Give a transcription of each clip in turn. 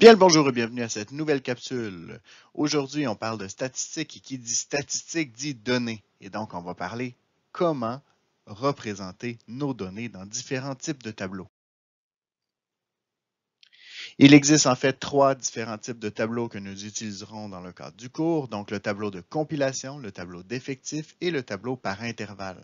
Bien le bonjour et bienvenue à cette nouvelle capsule. Aujourd'hui, on parle de statistiques et qui dit statistiques dit données. Et donc, on va parler comment représenter nos données dans différents types de tableaux. Il existe en fait trois différents types de tableaux que nous utiliserons dans le cadre du cours, donc le tableau de compilation, le tableau d'effectif et le tableau par intervalle.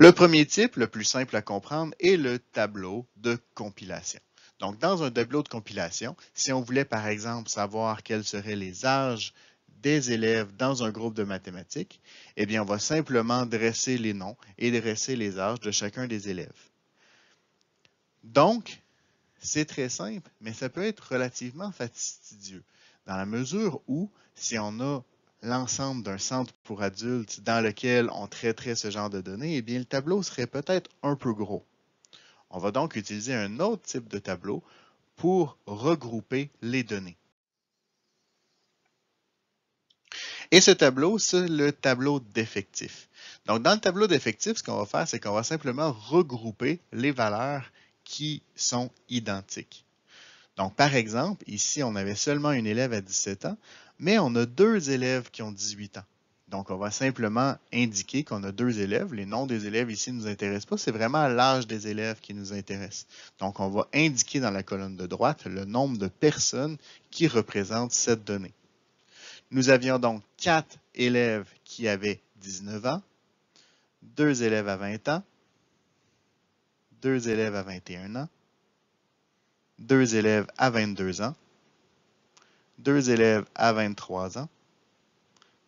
Le premier type, le plus simple à comprendre, est le tableau de compilation. Donc, dans un tableau de compilation, si on voulait par exemple savoir quels seraient les âges des élèves dans un groupe de mathématiques, eh bien, on va simplement dresser les noms et dresser les âges de chacun des élèves. Donc, c'est très simple, mais ça peut être relativement fastidieux, dans la mesure où, si on a l'ensemble d'un centre pour adultes dans lequel on traiterait ce genre de données, eh bien, le tableau serait peut-être un peu gros. On va donc utiliser un autre type de tableau pour regrouper les données. Et ce tableau, c'est le tableau d'effectifs. Donc, dans le tableau d'effectifs, ce qu'on va faire, c'est qu'on va simplement regrouper les valeurs qui sont identiques. Donc, par exemple, ici, on avait seulement une élève à 17 ans mais on a deux élèves qui ont 18 ans. Donc, on va simplement indiquer qu'on a deux élèves. Les noms des élèves ici ne nous intéressent pas. C'est vraiment l'âge des élèves qui nous intéresse. Donc, on va indiquer dans la colonne de droite le nombre de personnes qui représentent cette donnée. Nous avions donc quatre élèves qui avaient 19 ans, deux élèves à 20 ans, deux élèves à 21 ans, deux élèves à 22 ans, deux élèves à 23 ans,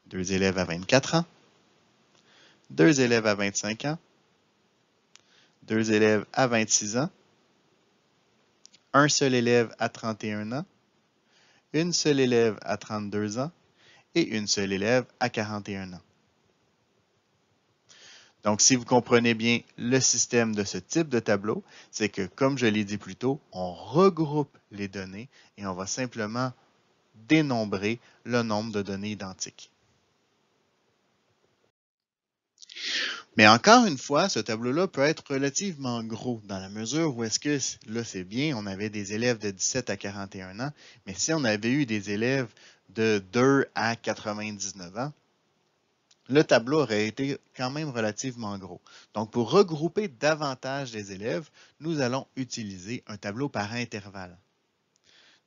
deux élèves à 24 ans, deux élèves à 25 ans, deux élèves à 26 ans, un seul élève à 31 ans, une seule élève à 32 ans et une seule élève à 41 ans. Donc, si vous comprenez bien le système de ce type de tableau, c'est que, comme je l'ai dit plus tôt, on regroupe les données et on va simplement dénombrer le nombre de données identiques. Mais encore une fois, ce tableau-là peut être relativement gros dans la mesure où est-ce que, là c'est bien, on avait des élèves de 17 à 41 ans, mais si on avait eu des élèves de 2 à 99 ans, le tableau aurait été quand même relativement gros. Donc, pour regrouper davantage les élèves, nous allons utiliser un tableau par intervalle.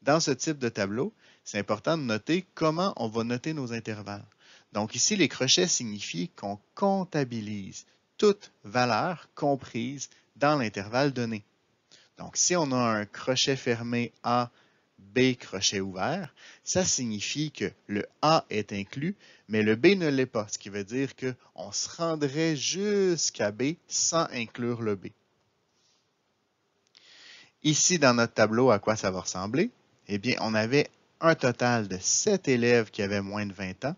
Dans ce type de tableau, c'est important de noter comment on va noter nos intervalles. Donc ici, les crochets signifient qu'on comptabilise toute valeur comprise dans l'intervalle donné. Donc si on a un crochet fermé A, B crochet ouvert, ça signifie que le A est inclus, mais le B ne l'est pas, ce qui veut dire qu'on se rendrait jusqu'à B sans inclure le B. Ici, dans notre tableau, à quoi ça va ressembler? Eh bien, on avait un total de 7 élèves qui avaient moins de 20 ans.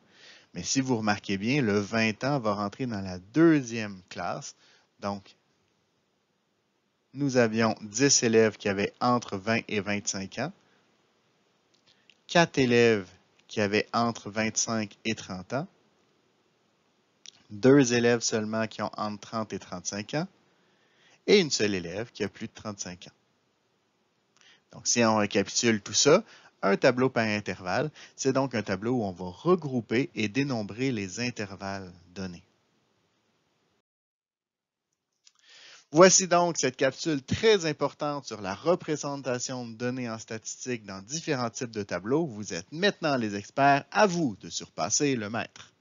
Mais si vous remarquez bien, le 20 ans va rentrer dans la deuxième classe. Donc, nous avions 10 élèves qui avaient entre 20 et 25 ans, 4 élèves qui avaient entre 25 et 30 ans, 2 élèves seulement qui ont entre 30 et 35 ans, et une seule élève qui a plus de 35 ans. Donc, si on récapitule tout ça, un tableau par intervalle. C'est donc un tableau où on va regrouper et dénombrer les intervalles donnés. Voici donc cette capsule très importante sur la représentation de données en statistique dans différents types de tableaux. Vous êtes maintenant les experts, à vous de surpasser le maître.